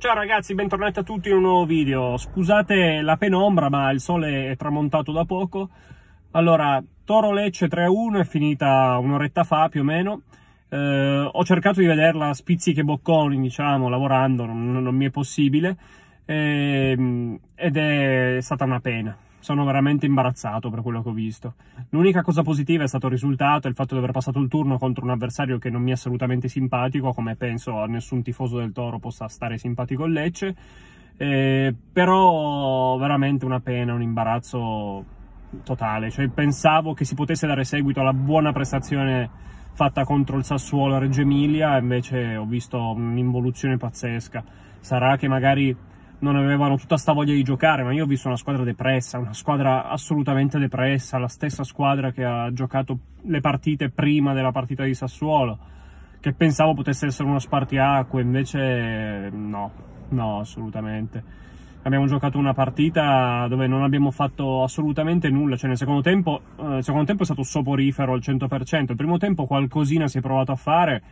Ciao ragazzi, bentornati a tutti in un nuovo video. Scusate la penombra, ma il sole è tramontato da poco. Allora, Toro Lecce 3-1 è finita un'oretta fa più o meno. Eh, ho cercato di vederla spizzichi e bocconi, diciamo, lavorando, non, non mi è possibile. Eh, ed è stata una pena, sono veramente imbarazzato per quello che ho visto. L'unica cosa positiva è stato il risultato, il fatto di aver passato il turno contro un avversario che non mi è assolutamente simpatico, come penso a nessun tifoso del Toro possa stare simpatico il Lecce. Eh, però veramente una pena, un imbarazzo totale. Cioè, pensavo che si potesse dare seguito alla buona prestazione fatta contro il Sassuolo a Reggio Emilia, invece ho visto un'involuzione pazzesca. Sarà che magari non avevano tutta sta voglia di giocare, ma io ho visto una squadra depressa, una squadra assolutamente depressa, la stessa squadra che ha giocato le partite prima della partita di Sassuolo, che pensavo potesse essere uno spartiacque, invece no, no, assolutamente. Abbiamo giocato una partita dove non abbiamo fatto assolutamente nulla, cioè nel secondo tempo, eh, secondo tempo è stato soporifero al 100%, il primo tempo qualcosina si è provato a fare,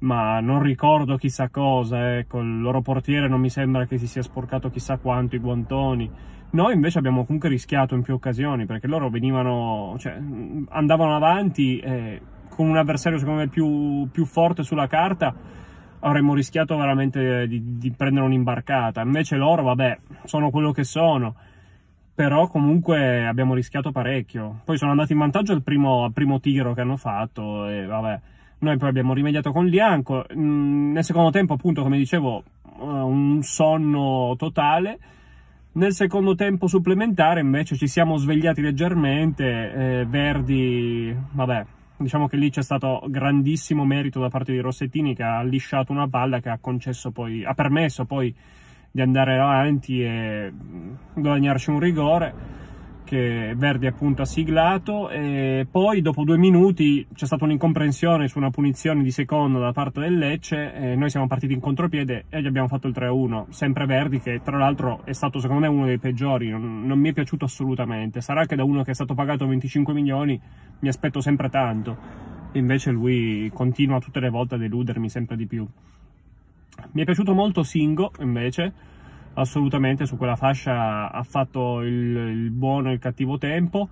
ma non ricordo chissà cosa, ecco, il loro portiere non mi sembra che si sia sporcato chissà quanto i guantoni. Noi invece abbiamo comunque rischiato in più occasioni perché loro venivano, cioè, andavano avanti e con un avversario secondo me più, più forte sulla carta avremmo rischiato veramente di, di prendere un'imbarcata. Invece loro, vabbè, sono quello che sono però comunque abbiamo rischiato parecchio. Poi sono andati in vantaggio al primo, al primo tiro che hanno fatto e vabbè, noi poi abbiamo rimediato con Lianco. Mh, mm, nel secondo tempo, appunto, come dicevo, eh, un sonno totale. Nel secondo tempo supplementare invece ci siamo svegliati leggermente, eh, Verdi, vabbè, diciamo che lì c'è stato grandissimo merito da parte di Rossettini che ha lisciato una palla che ha, poi, ha permesso poi di andare avanti e mm, guadagnarci un rigore che Verdi appunto ha siglato e poi dopo due minuti c'è stata un'incomprensione su una punizione di secondo da parte del Lecce e noi siamo partiti in contropiede e gli abbiamo fatto il 3-1 sempre Verdi che tra l'altro è stato secondo me uno dei peggiori non, non mi è piaciuto assolutamente sarà che da uno che è stato pagato 25 milioni mi aspetto sempre tanto invece lui continua tutte le volte a deludermi sempre di più mi è piaciuto molto Singo invece assolutamente su quella fascia ha fatto il, il buono e il cattivo tempo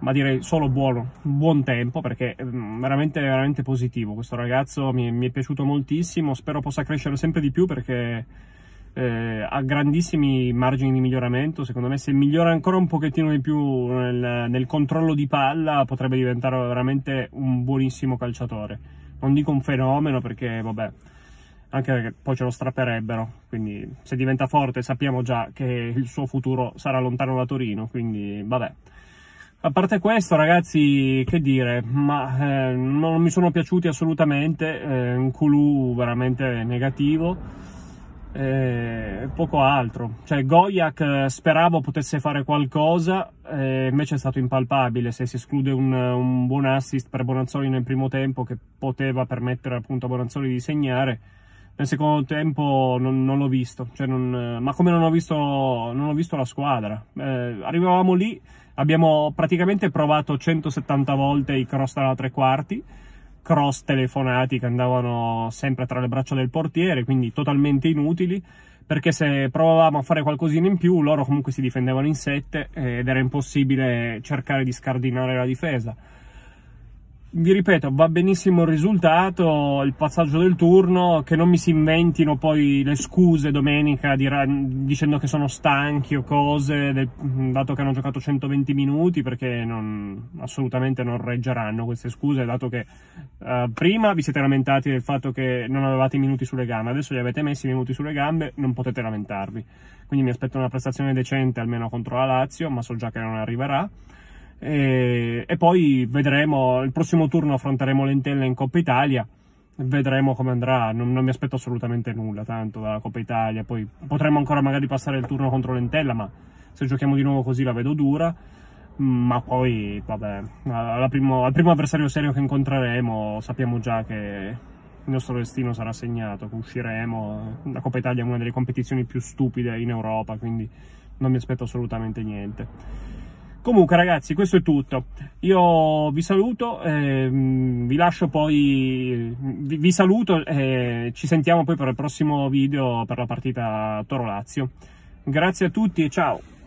ma direi solo buono, buon tempo perché è mm, veramente, veramente positivo questo ragazzo mi, mi, è piaciuto moltissimo spero possa crescere sempre di più perché eh, ha grandissimi margini di miglioramento secondo me se migliora ancora un pochettino di più nel, nel controllo di palla potrebbe diventare veramente un buonissimo calciatore non dico un fenomeno perché vabbè anche perché poi ce lo strapperebbero, quindi se diventa forte sappiamo già che il suo futuro sarà lontano da Torino, quindi vabbè. A parte questo, ragazzi, che dire, ma eh, non mi sono piaciuti assolutamente, eh, un culù veramente negativo, eh, poco altro. Cioè, Goyak eh, speravo potesse fare qualcosa, eh, invece è stato impalpabile, se si esclude un, un buon assist per Bonazzoli nel primo tempo, che poteva permettere appunto a Bonazzoli di segnare, nel secondo tempo non, non l'ho visto, cioè non, ma come non ho visto, non ho visto la squadra. Eh, arrivavamo lì, abbiamo praticamente provato 170 volte i cross dalla tre quarti, cross telefonati che andavano sempre tra le braccia del portiere, quindi totalmente inutili, perché se provavamo a fare qualcosina in più loro comunque si difendevano in sette eh, ed era impossibile cercare di scardinare la difesa vi ripeto, va benissimo il risultato, il passaggio del turno, che non mi si inventino poi le scuse domenica di, dicendo che sono stanchi o cose, del, dato che hanno giocato 120 minuti, perché non, assolutamente non reggeranno queste scuse, dato che eh, prima vi siete lamentati del fatto che non avevate i minuti sulle gambe, adesso li avete messi i minuti sulle gambe, non potete lamentarvi. Quindi mi aspetto una prestazione decente almeno contro la Lazio, ma so già che non arriverà e, e poi vedremo, il prossimo turno affronteremo l'Entella in Coppa Italia, vedremo come andrà, non, non, mi aspetto assolutamente nulla tanto dalla Coppa Italia, poi potremmo ancora magari passare il turno contro l'Entella, ma se giochiamo di nuovo così la vedo dura, ma poi vabbè, primo, al primo avversario serio che incontreremo sappiamo già che il nostro destino sarà segnato, usciremo, la Coppa Italia è una delle competizioni più stupide in Europa, quindi non mi aspetto assolutamente niente comunque ragazzi questo è tutto io vi saluto ehm, vi lascio poi vi, vi saluto e ci sentiamo poi per il prossimo video per la partita Toro Lazio grazie a tutti e ciao